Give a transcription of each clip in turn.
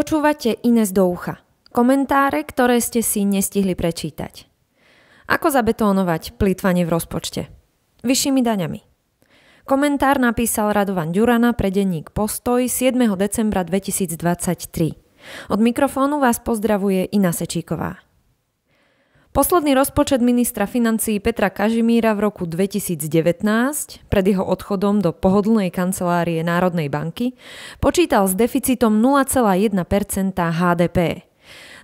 Počúvate Ines do ucha. Komentáre, ktoré ste si nestihli prečítať. Ako zabetónovať plýtvanie v rozpočte? Vyššími daňami. Komentár napísal Radovan Ďurana pre denník Postoj 7. decembra 2023. Od mikrofónu vás pozdravuje Ina Sečíková. Posledný rozpočet ministra financií Petra Kažimíra v roku 2019 pred jeho odchodom do pohodlnej kancelárie Národnej banky počítal s deficitom 0,1 HDP.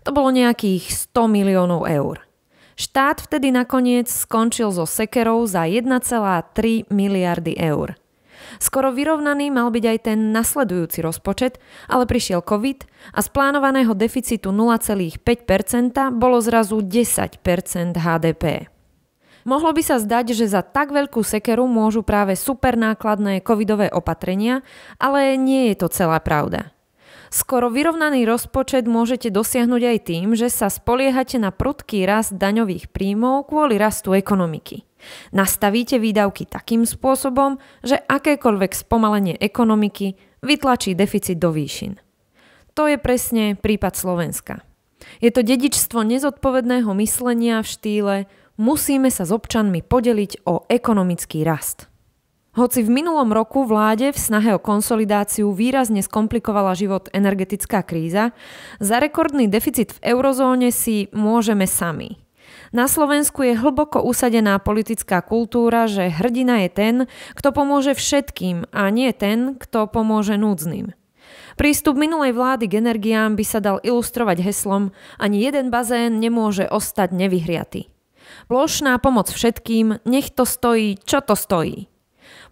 To bolo nejakých 100 miliónov eur. Štát vtedy nakoniec skončil so sekerou za 1,3 miliardy eur. Skoro vyrovnaný mal byť aj ten nasledujúci rozpočet, ale prišiel COVID a z plánovaného deficitu 0,5% bolo zrazu 10% HDP. Mohlo by sa zdať, že za tak veľkú sekeru môžu práve supernákladné covidové opatrenia, ale nie je to celá pravda. Skoro vyrovnaný rozpočet môžete dosiahnuť aj tým, že sa spoliehate na prudký rast daňových príjmov kvôli rastu ekonomiky. Nastavíte výdavky takým spôsobom, že akékoľvek spomalenie ekonomiky vytlačí deficit do výšin. To je presne prípad Slovenska. Je to dedičstvo nezodpovedného myslenia v štýle musíme sa s občanmi podeliť o ekonomický rast. Hoci v minulom roku vláde v snahe o konsolidáciu výrazne skomplikovala život energetická kríza, za rekordný deficit v eurozóne si môžeme sami. Na Slovensku je hlboko usadená politická kultúra, že hrdina je ten, kto pomôže všetkým a nie ten, kto pomôže núdznym. Prístup minulej vlády k energiám by sa dal ilustrovať heslom ani jeden bazén nemôže ostať nevyhriatý. Plošná pomoc všetkým, nech to stojí, čo to stojí.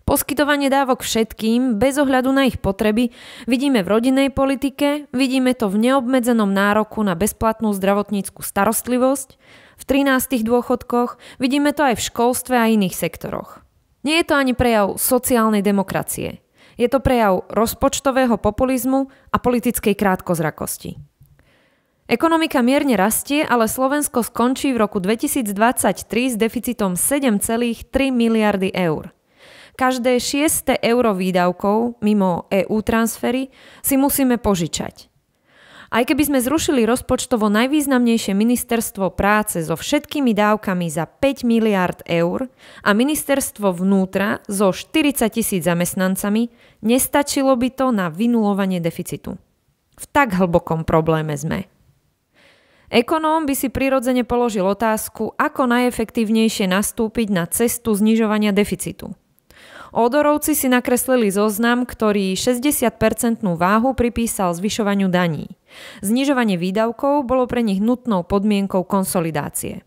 Poskytovanie dávok všetkým, bez ohľadu na ich potreby, vidíme v rodinnej politike, vidíme to v neobmedzenom nároku na bezplatnú zdravotníckú starostlivosť, v 13. dôchodkoch, vidíme to aj v školstve a iných sektoroch. Nie je to ani prejav sociálnej demokracie. Je to prejav rozpočtového populizmu a politickej krátkozrakosti. Ekonomika mierne rastie, ale Slovensko skončí v roku 2023 s deficitom 7,3 miliardy eur. Každé šieste euro výdavkov mimo EU transfery si musíme požičať. Aj keby sme zrušili rozpočtovo najvýznamnejšie ministerstvo práce so všetkými dávkami za 5 miliard eur a ministerstvo vnútra so 40 tisíc zamestnancami, nestačilo by to na vynulovanie deficitu. V tak hlbokom probléme sme. Ekonóm by si prirodzene položil otázku, ako najefektívnejšie nastúpiť na cestu znižovania deficitu – Odorovci si nakreslili zoznam, ktorý 60-percentnú váhu pripísal zvyšovaniu daní. Znižovanie výdavkov bolo pre nich nutnou podmienkou konsolidácie.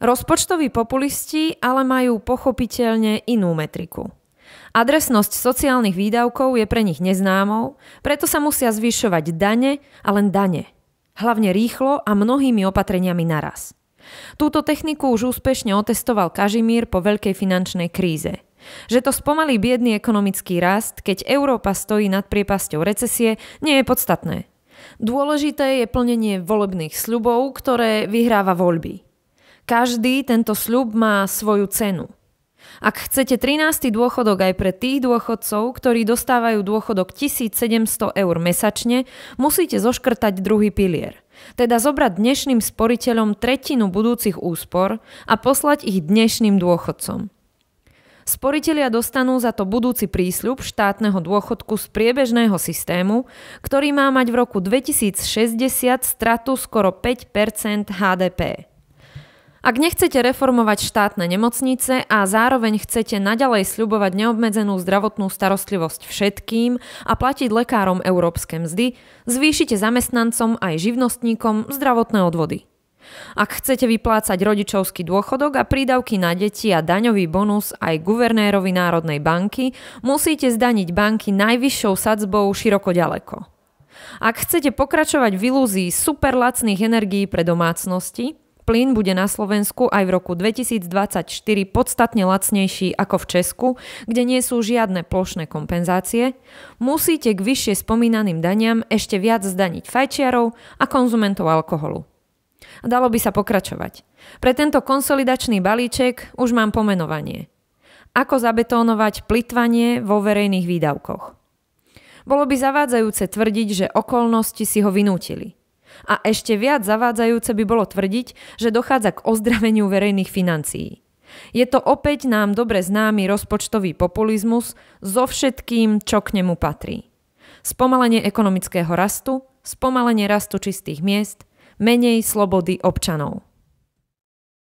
Rozpočtoví populisti ale majú pochopiteľne inú metriku. Adresnosť sociálnych výdavkov je pre nich neznámou, preto sa musia zvyšovať dane a len dane. Hlavne rýchlo a mnohými opatreniami naraz. Túto techniku už úspešne otestoval Kažimír po veľkej finančnej kríze – že to spomalí biedný ekonomický rast, keď Európa stojí nad priepasťou recesie, nie je podstatné. Dôležité je plnenie volebných sľubov, ktoré vyhráva voľby. Každý tento sľub má svoju cenu. Ak chcete 13. dôchodok aj pre tých dôchodcov, ktorí dostávajú dôchodok 1700 eur mesačne, musíte zoškrtať druhý pilier. Teda zobrať dnešným sporiteľom tretinu budúcich úspor a poslať ich dnešným dôchodcom. Sporitelia dostanú za to budúci prísľub štátneho dôchodku z priebežného systému, ktorý má mať v roku 2060 stratu skoro 5 HDP. Ak nechcete reformovať štátne nemocnice a zároveň chcete naďalej sľubovať neobmedzenú zdravotnú starostlivosť všetkým a platiť lekárom európske mzdy, zvýšite zamestnancom aj živnostníkom zdravotné odvody. Ak chcete vyplácať rodičovský dôchodok a prídavky na deti a daňový bonus aj guvernérovi Národnej banky, musíte zdaniť banky najvyššou sadzbou široko ďaleko. Ak chcete pokračovať v ilúzii superlacných energií pre domácnosti, plyn bude na Slovensku aj v roku 2024 podstatne lacnejší ako v Česku, kde nie sú žiadne plošné kompenzácie, musíte k vyššie spomínaným daniam ešte viac zdaniť fajčiarov a konzumentov alkoholu. A dalo by sa pokračovať. Pre tento konsolidačný balíček už mám pomenovanie. Ako zabetónovať plitvanie vo verejných výdavkoch. Bolo by zavádzajúce tvrdiť, že okolnosti si ho vynútili. A ešte viac zavádzajúce by bolo tvrdiť, že dochádza k ozdraveniu verejných financií. Je to opäť nám dobre známy rozpočtový populizmus so všetkým, čo k nemu patrí. Spomalenie ekonomického rastu, spomalenie rastu čistých miest, menej slobody občanov.